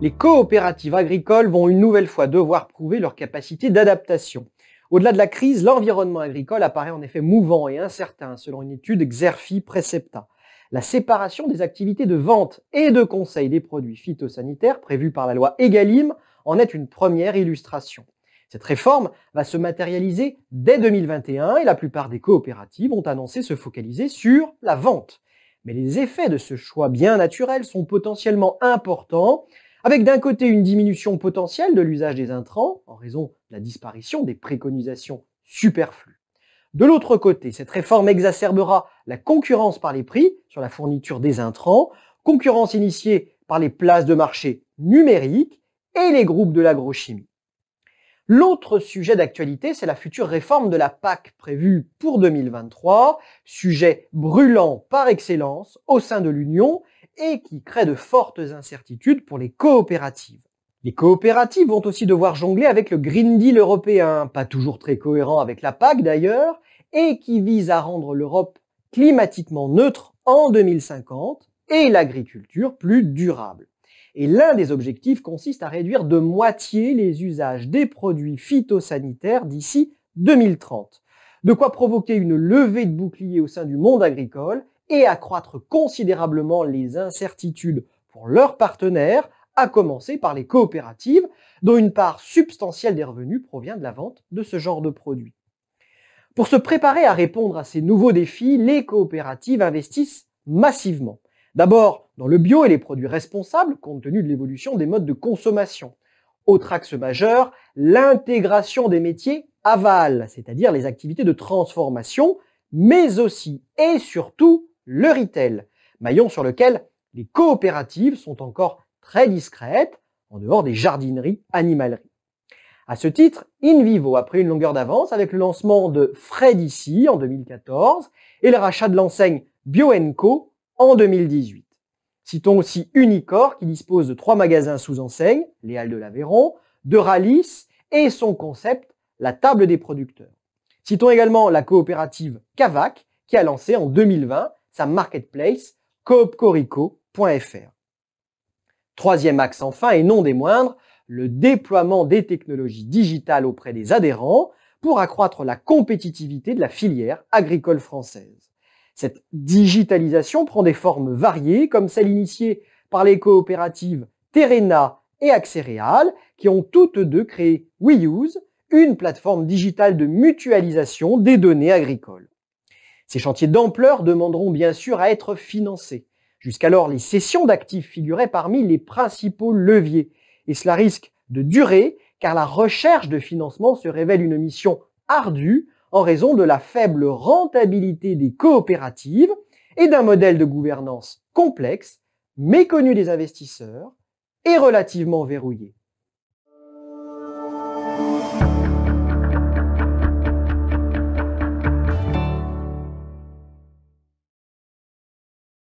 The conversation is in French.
les coopératives agricoles vont une nouvelle fois devoir prouver leur capacité d'adaptation. Au-delà de la crise, l'environnement agricole apparaît en effet mouvant et incertain, selon une étude Xerfi Precepta. La séparation des activités de vente et de conseil des produits phytosanitaires prévue par la loi Egalim en est une première illustration. Cette réforme va se matérialiser dès 2021 et la plupart des coopératives ont annoncé se focaliser sur la vente. Mais les effets de ce choix bien naturel sont potentiellement importants avec d'un côté une diminution potentielle de l'usage des intrants en raison de la disparition des préconisations superflues. De l'autre côté, cette réforme exacerbera la concurrence par les prix sur la fourniture des intrants, concurrence initiée par les places de marché numériques et les groupes de l'agrochimie. L'autre sujet d'actualité, c'est la future réforme de la PAC prévue pour 2023, sujet brûlant par excellence au sein de l'Union et qui crée de fortes incertitudes pour les coopératives. Les coopératives vont aussi devoir jongler avec le Green Deal européen, pas toujours très cohérent avec la PAC d'ailleurs, et qui vise à rendre l'Europe climatiquement neutre en 2050 et l'agriculture plus durable. Et l'un des objectifs consiste à réduire de moitié les usages des produits phytosanitaires d'ici 2030. De quoi provoquer une levée de boucliers au sein du monde agricole et accroître considérablement les incertitudes pour leurs partenaires, à commencer par les coopératives, dont une part substantielle des revenus provient de la vente de ce genre de produits. Pour se préparer à répondre à ces nouveaux défis, les coopératives investissent massivement. D'abord dans le bio et les produits responsables, compte tenu de l'évolution des modes de consommation. Autre axe majeur, l'intégration des métiers aval, c'est-à-dire les activités de transformation, mais aussi et surtout le retail, maillon sur lequel les coopératives sont encore très discrètes, en dehors des jardineries, animaleries. À ce titre, InVivo a pris une longueur d'avance avec le lancement de Fredici en 2014 et le rachat de l'enseigne Bioenco en 2018. Citons aussi Unicor qui dispose de trois magasins sous enseigne, les Halles de l'Aveyron, de Ralis et son concept, la table des producteurs. Citons également la coopérative Cavac qui a lancé en 2020 sa marketplace coopcorico.fr. Troisième axe enfin, et non des moindres, le déploiement des technologies digitales auprès des adhérents pour accroître la compétitivité de la filière agricole française. Cette digitalisation prend des formes variées, comme celle initiée par les coopératives Terena et Axéréal, qui ont toutes deux créé WeUse, une plateforme digitale de mutualisation des données agricoles. Ces chantiers d'ampleur demanderont bien sûr à être financés. Jusqu'alors, les cessions d'actifs figuraient parmi les principaux leviers. Et cela risque de durer car la recherche de financement se révèle une mission ardue en raison de la faible rentabilité des coopératives et d'un modèle de gouvernance complexe, méconnu des investisseurs et relativement verrouillé.